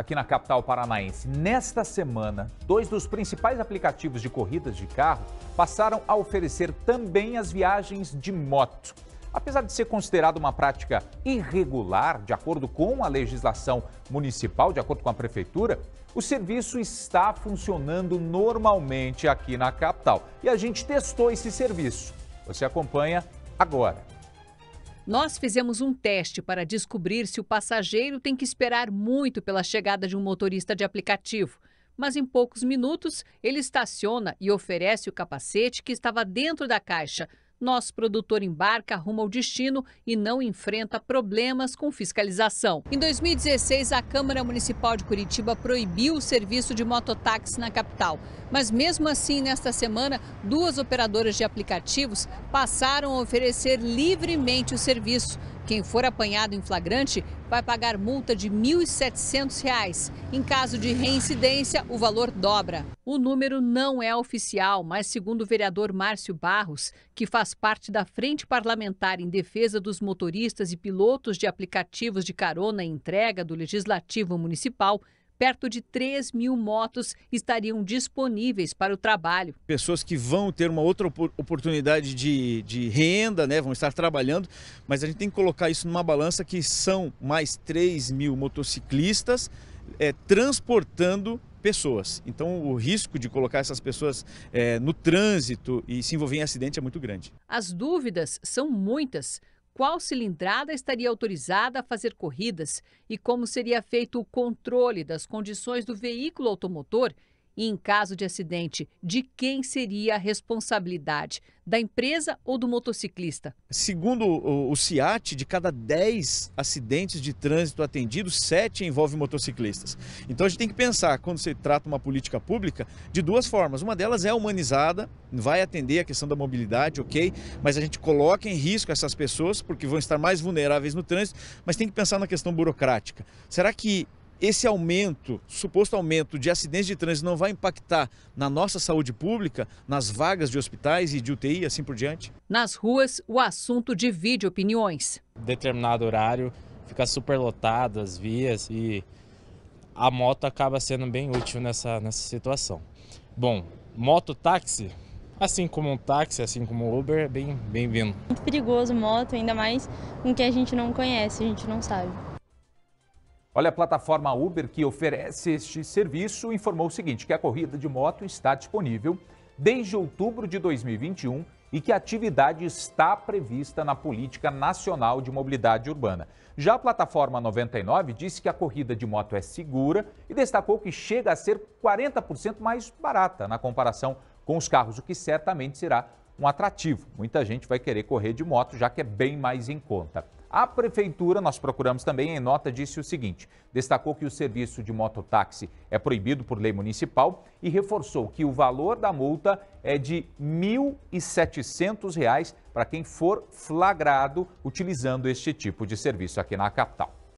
aqui na capital paranaense. Nesta semana, dois dos principais aplicativos de corridas de carro passaram a oferecer também as viagens de moto. Apesar de ser considerado uma prática irregular, de acordo com a legislação municipal, de acordo com a prefeitura, o serviço está funcionando normalmente aqui na capital. E a gente testou esse serviço. Você acompanha agora. Nós fizemos um teste para descobrir se o passageiro tem que esperar muito pela chegada de um motorista de aplicativo. Mas em poucos minutos, ele estaciona e oferece o capacete que estava dentro da caixa nosso produtor embarca rumo ao destino e não enfrenta problemas com fiscalização. Em 2016, a Câmara Municipal de Curitiba proibiu o serviço de mototáxi na capital. Mas mesmo assim, nesta semana, duas operadoras de aplicativos passaram a oferecer livremente o serviço quem for apanhado em flagrante vai pagar multa de R$ 1.700. Em caso de reincidência, o valor dobra. O número não é oficial, mas segundo o vereador Márcio Barros, que faz parte da Frente Parlamentar em Defesa dos Motoristas e Pilotos de Aplicativos de Carona e Entrega do Legislativo Municipal, perto de 3 mil motos estariam disponíveis para o trabalho. Pessoas que vão ter uma outra oportunidade de, de renda, né, vão estar trabalhando, mas a gente tem que colocar isso numa balança que são mais 3 mil motociclistas é, transportando pessoas. Então, o risco de colocar essas pessoas é, no trânsito e se envolver em acidente é muito grande. As dúvidas são muitas qual cilindrada estaria autorizada a fazer corridas e como seria feito o controle das condições do veículo automotor e em caso de acidente, de quem seria a responsabilidade? Da empresa ou do motociclista? Segundo o, CIAT, de cada 10 acidentes de trânsito atendidos, 7 envolvem motociclistas. Então a gente tem que pensar, quando se trata uma política pública, de duas formas. Uma delas é humanizada, vai atender a questão da mobilidade, ok, mas a gente coloca em risco essas pessoas porque vão estar mais vulneráveis no trânsito, mas tem que pensar na questão burocrática. Será que esse aumento, suposto aumento de acidentes de trânsito não vai impactar na nossa saúde pública, nas vagas de hospitais e de UTI, assim por diante? Nas ruas, o assunto divide opiniões. Determinado horário fica superlotado as vias e a moto acaba sendo bem útil nessa, nessa situação. Bom, moto-táxi, assim como um táxi, assim como Uber, é bem, bem-vindo. Muito perigoso moto, ainda mais com que a gente não conhece, a gente não sabe. Olha, a plataforma Uber que oferece este serviço informou o seguinte, que a corrida de moto está disponível desde outubro de 2021 e que a atividade está prevista na Política Nacional de Mobilidade Urbana. Já a plataforma 99 disse que a corrida de moto é segura e destacou que chega a ser 40% mais barata na comparação com os carros, o que certamente será um atrativo. Muita gente vai querer correr de moto, já que é bem mais em conta. A prefeitura, nós procuramos também, em nota disse o seguinte: destacou que o serviço de mototáxi é proibido por lei municipal e reforçou que o valor da multa é de R$ 1.700 para quem for flagrado utilizando este tipo de serviço aqui na capital.